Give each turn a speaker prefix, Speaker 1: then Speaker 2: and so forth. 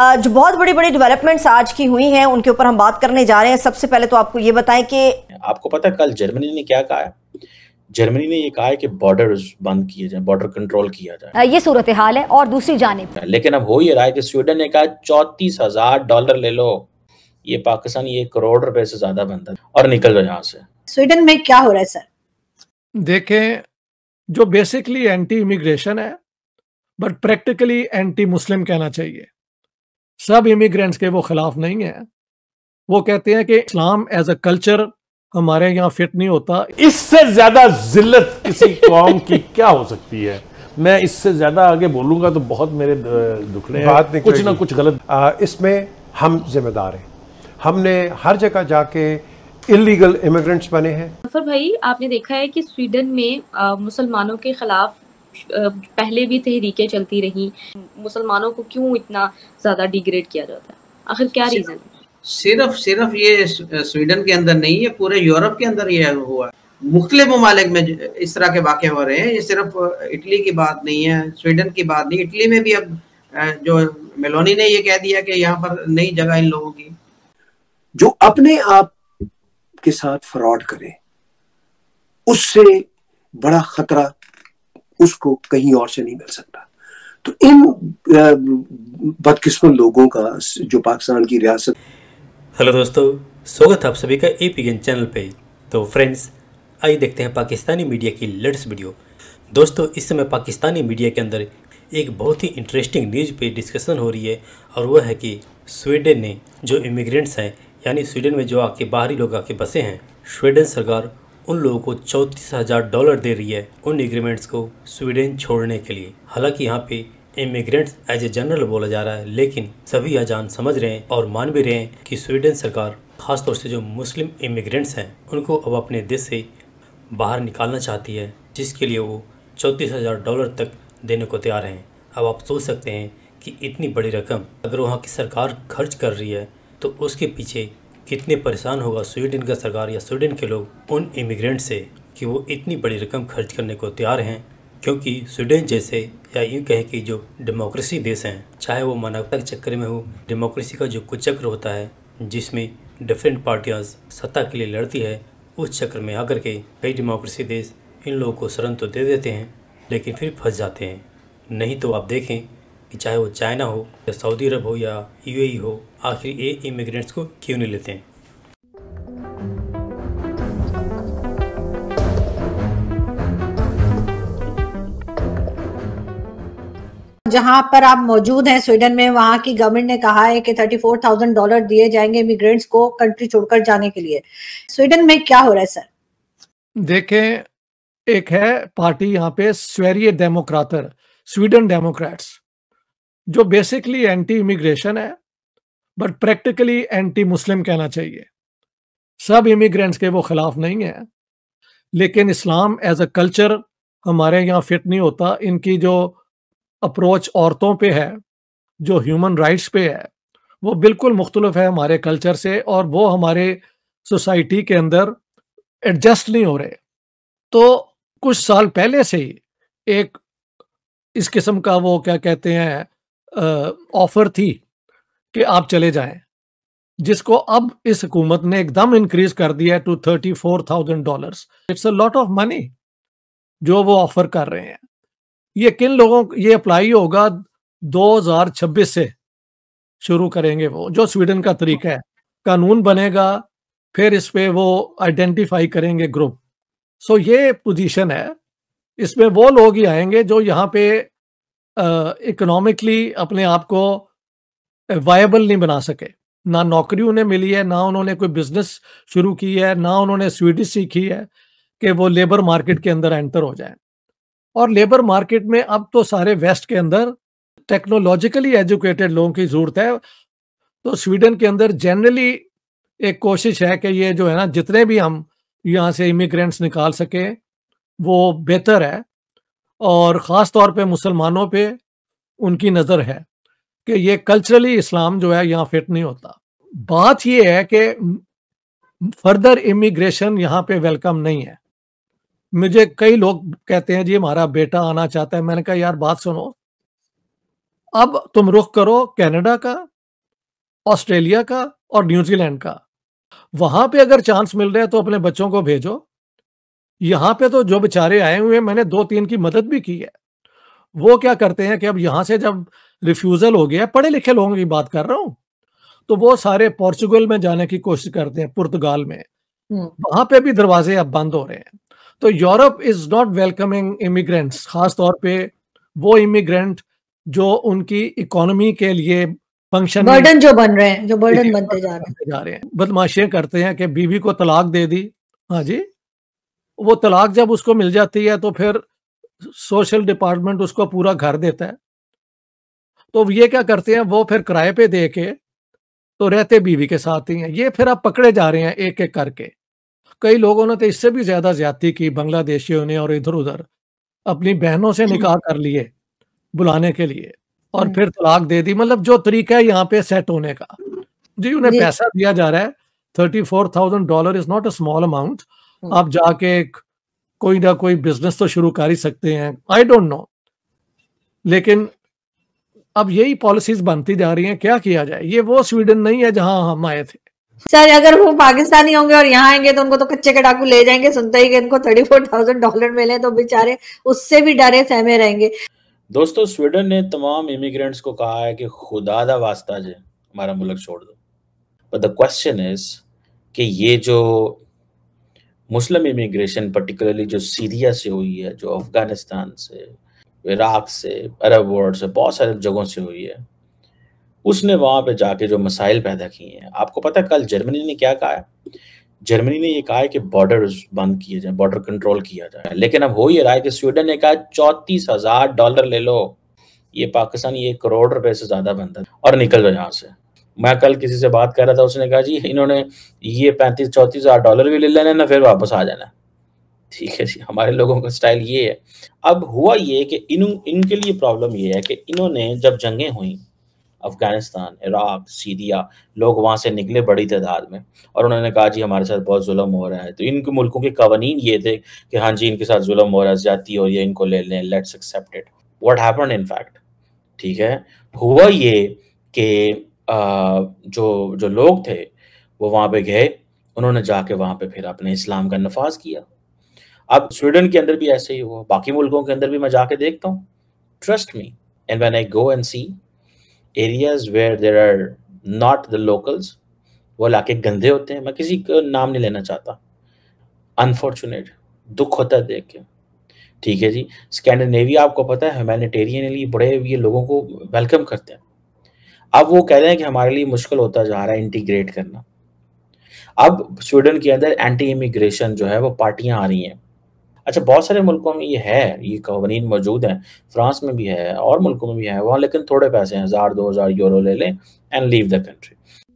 Speaker 1: जो बहुत बड़ी बड़ी डेवलपमेंट्स आज की हुई हैं उनके ऊपर हम बात करने जा रहे हैं सबसे पहले तो आपको ये बताएं कि आपको पता है कल जर्मनी ने क्या कहा जर्मनी ने ये कहा है कि बॉर्डर बंद किए जाए बॉर्डर कंट्रोल किया जाए ये सूरत हाल है और दूसरी जानब लेकिन अब हो ही रहा है कि स्वीडन ने कहा चौतीस हजार डॉलर ले लो ये पाकिस्तान ये करोड़ रुपए से ज्यादा बनता है और निकल जाओ यहाँ से
Speaker 2: स्वीडन में क्या हो रहा है सर देखें जो बेसिकली एंटी इमिग्रेशन है बट प्रैक्टिकली एंटी मुस्लिम कहना चाहिए सब इमिग्रेंट्स के वो खिलाफ नहीं है वो कहते हैं कि इस्लाम एज अ कल्चर हमारे यहाँ फिट नहीं होता इससे ज्यादा जिल्लत किसी कौम की क्या हो सकती है मैं इससे ज्यादा आगे बोलूंगा तो बहुत मेरे दुखड़े बात कुछ ना कुछ गलत इसमें हम जिम्मेदार हैं हमने हर जगह जाके इलीगल इमिग्रेंट्स बने हैं सर भाई आपने देखा है कि स्वीडन में मुसलमानों के खिलाफ पहले भी तहरीकें चलती रहीं मुसलमानों को क्यों इतना ज़्यादा
Speaker 1: डिग्रेड किया जाता है आखिर क्या रीज़न है सिर्फ सिर्फ ये स्वीडन के अंदर नहीं है पूरे यूरोप के अंदर ये हुआ है मुख्तलि ममालिक में इस तरह के वाक़ हो रहे हैं ये सिर्फ इटली की बात नहीं है स्वीडन की बात नहीं इटली में भी अब जो मेलोनी ने ये कह दिया कि यहाँ पर नई जगह इन लोगों की
Speaker 2: जो अपने आप के साथ फ्रॉड करे उससे बड़ा खतरा उसको कहीं और से नहीं मिल सकता तो इन बदकिस्मत लोगों का जो पाकिस्तान की रियासत
Speaker 3: हेलो दोस्तों स्वागत है आप सभी का ए पी चैनल पे तो फ्रेंड्स आइए देखते हैं पाकिस्तानी मीडिया की लेटेस्ट वीडियो दोस्तों इस समय पाकिस्तानी मीडिया के अंदर एक बहुत ही इंटरेस्टिंग न्यूज़ पे डिस्कशन हो रही है और वह है कि स्वीडन ने जो इमिग्रेंट्स हैं यानी स्वीडन में जो आके बाहरी लोग आके बसे हैं स्वीडन सरकार उन लोगों को चौंतीस हज़ार डॉलर दे रही है उन एग्रीमेंट्स को स्वीडन छोड़ने के लिए हालांकि यहाँ पे इमिग्रेंट्स एज ए जनरल बोला जा रहा है लेकिन सभी अजान समझ रहे हैं और मान भी रहे हैं कि स्वीडन सरकार खासतौर से जो मुस्लिम इमिग्रेंट्स हैं उनको अब अपने देश से बाहर निकालना चाहती है जिसके लिए वो चौंतीस हज़ार डॉलर तक देने को तैयार हैं अब आप सोच सकते हैं कि इतनी बड़ी रकम अगर वहाँ की सरकार खर्च कर रही है तो उसके पीछे कितने परेशान होगा स्वीडन का सरकार या स्वीडन के लोग उन इमिग्रेंट से कि वो इतनी बड़ी रकम खर्च करने को तैयार हैं क्योंकि स्वीडन जैसे या यूँ कहें कि जो डेमोक्रेसी देश हैं चाहे वो मानवता के चक्कर में हो डेमोक्रेसी का जो कुछ चक्र होता है जिसमें डिफरेंट पार्टियाँ सत्ता के लिए लड़ती है उस चक्र में आकर के कई डेमोक्रेसी देश इन लोगों को शरण तो दे देते हैं लेकिन फिर फंस जाते हैं नहीं तो आप देखें चाहे वो चाइना हो या सऊदी अरब हो या यूएई हो आखिर ये इमिग्रेंट्स को क्यों नहीं लेते हैं
Speaker 1: जहां पर आप मौजूद हैं स्वीडन में वहां की गवर्नमेंट ने कहा है कि 34,000 डॉलर दिए जाएंगे इमिग्रेंट्स को कंट्री छोड़कर जाने के लिए स्वीडन में क्या हो रहा है सर
Speaker 2: देखें एक है पार्टी यहाँ पे स्वेरिय डेमोक्रातर स्वीडन डेमोक्रेट्स जो बेसिकली एंटी इमिग्रेशन है बट प्रैक्टिकली एंटी मुस्लिम कहना चाहिए सब इमिग्रेंट्स के वो खिलाफ नहीं है लेकिन इस्लाम एज अ कल्चर हमारे यहाँ फिट नहीं होता इनकी जो अप्रोच औरतों पे है जो ह्यूमन राइट्स पे है वो बिल्कुल मुख्तलफ है हमारे कल्चर से और वो हमारे सोसाइटी के अंदर एडजस्ट नहीं हो रहे तो कुछ साल पहले से ही एक इस किस्म का वो क्या कहते हैं ऑफर थी कि आप चले जाएं जिसको अब इस हुकूमत ने एकदम इंक्रीज कर दिया two thirty four thousand dollar it's a lot of money जो वो ऑफर कर रहे हैं ये किन लोगों ये अप्लाई होगा 2026 से शुरू करेंगे वो जो स्वीडन का तरीका है कानून बनेगा फिर इस पे वो आइडेंटिफाई करेंगे ग्रुप सो ये पोजीशन है इसमें वो लोग ही आएंगे जो यहाँ पे इकोनॉमिकली अपने आप को वायबल नहीं बना सके ना नौकरी उन्हें मिली है ना उन्होंने कोई बिजनेस शुरू की है ना उन्होंने स्वीडिश सीखी है कि वो लेबर मार्केट के अंदर एंटर हो जाए और लेबर मार्केट में अब तो सारे वेस्ट के अंदर टेक्नोलॉजिकली एजुकेटेड लोगों की ज़रूरत है तो स्वीडन के अंदर जनरली एक कोशिश है कि ये जो है ना जितने भी हम यहाँ से इमिग्रेंट्स निकाल सकें वो बेहतर है और ख़ास तौर पे मुसलमानों पे उनकी नज़र है कि ये कल्चरली इस्लाम जो है यहाँ फिट नहीं होता बात यह है कि फर्दर इमिग्रेशन यहाँ पे वेलकम नहीं है मुझे कई लोग कहते हैं जी हमारा बेटा आना चाहता है मैंने कहा यार बात सुनो अब तुम रुख करो कनाडा का ऑस्ट्रेलिया का और न्यूजीलैंड का वहां पे अगर चांस मिल रहा है तो अपने बच्चों को भेजो यहाँ पे तो जो बेचारे आए हुए हैं मैंने दो तीन की मदद भी की है वो क्या करते हैं कि अब यहाँ से जब रिफ्यूजल हो गया पढ़े लिखे लोगों की बात कर रहा हूँ तो वो सारे पोर्चुगल में जाने की कोशिश करते हैं पुर्तगाल में हम्म। वहां पे भी दरवाजे अब बंद हो रहे हैं तो Europe is not welcoming immigrants खास तौर पे वो इमिग्रेंट जो उनकी इकोनॉमी के लिए फंक्शन बर्डन जो
Speaker 1: बन रहे हैं जो बर्डन बनते जा रहे हैं
Speaker 2: जा रहे हैं बदमाशें करते हैं कि बीवी को तलाक दे दी हाँ जी वो तलाक जब उसको मिल जाती है तो फिर सोशल डिपार्टमेंट उसको पूरा घर देता है तो ये क्या करते हैं वो फिर किराए पे दे के तो रहते बीवी के साथ ही हैं ये फिर आप पकड़े जा रहे हैं एक एक करके कई लोगों ने तो इससे भी ज्यादा ज्यादा की बांग्लादेशियों ने और इधर उधर अपनी बहनों से निकाह कर लिए बुलाने के लिए और हम्म। फिर तलाक दे दी मतलब जो तरीका है यहाँ पे सेट होने का जी उन्हें पैसा दिया जा रहा है thirty four thousand dollar is not a small amount hmm. आप जाके कोई ना कोई बिजनेस तो शुरू कर ही सकते हैं आई डोंट नो लेकिन अब यही पॉलिसीज बनती जा रही हैं क्या किया जाए ये वो स्वीडन नहीं है जहां हम आए थे
Speaker 1: सर अगर वो पाकिस्तानी होंगे और यहाँ आएंगे तो उनको तो कच्चे के डाकू ले जाएंगे सुनते ही कि इनको थर्टी फोर थाउजेंड डॉलर मिले तो बेचारे उससे भी डरे सहमे रहेंगे दोस्तों स्वीडन ने तमाम इमिग्रेंट्स को कहा है कि खुदा दा वास्ता जे हमारा मुल्क छोड़ दो बट द क्वेश्चन इज कि ये जो मुस्लिम इमिग्रेशन पर्टिकुलरली जो सीरिया से हुई है जो अफगानिस्तान से इराक से अरब वर्ल्ड से बहुत सारे जगहों से हुई है उसने वहाँ पे जाके जो मसाइल पैदा किए हैं आपको पता है कल जर्मनी ने क्या कहा है जर्मनी ने ये कहा है कि बॉर्डर बंद किए जाए बॉर्डर कंट्रोल किया जाए लेकिन अब हो ही रहा है कि स्वीडन ने कहा चौंतीस हजार डॉलर ले लो ये पाकिस्तान ये करोड़ रुपए से ज्यादा बनता है और निकल जाओ यहाँ से मैं कल किसी से बात कर रहा था उसने कहा जी इन्होंने ये पैंतीस चौंतीस हजार डॉलर भी ले लेना ना फिर वापस आ जाना ठीक है जी हमारे लोगों का स्टाइल ये है अब हुआ ये कि इन इनके लिए प्रॉब्लम ये है कि इन्होंने जब जंगें हुई अफगानिस्तान इराक सीरिया लोग वहां से निकले बड़ी तादाद में और उन्होंने कहा जी हमारे साथ बहुत जुल्म हो रहा है तो इनके मुल्कों के कवानीन ये थे कि हाँ जी इनके साथ जुल्म हो रहा है जाती हो या इनको ले लें let's accept it what happen in fact ठीक है हुआ ये कि जो जो लोग थे, वो वहाँ पे गए, उन्होंने जाके वहाँ पे फिर अपने इस्लाम का नफ़ाज़ किया। अब स्वीडन के अंदर भी ऐसे ही हुआ, बाकी मुल्कों के अंदर भी मैं जाके देखता हूँ, trust me and when I go and see areas where there are not the locals वो इलाके गंदे होते हैं, मैं किसी का नाम नहीं लेना चाहता। अनफॉर्चुनेट दुख होता है देख के। ठीक है जी, स्कैंडिनेविया आपको पता है लिए बड़े ये लोगों को वेलकम करते हैं। अब वो कह रहे हैं कि हमारे लिए मुश्किल होता जा रहा है इंटीग्रेट करना अब स्वीडन के अंदर एंटी इमिग्रेशन जो है वो पार्टियां आ रही हैं अच्छा बहुत सारे मुल्कों में ये है ये कवानी मौजूद हैं फ्रांस में भी है और मुल्कों में भी है वहाँ लेकिन थोड़े पैसे हैं हज़ार दो हज़ार यूरो ले लें एंड लीव द कंट्री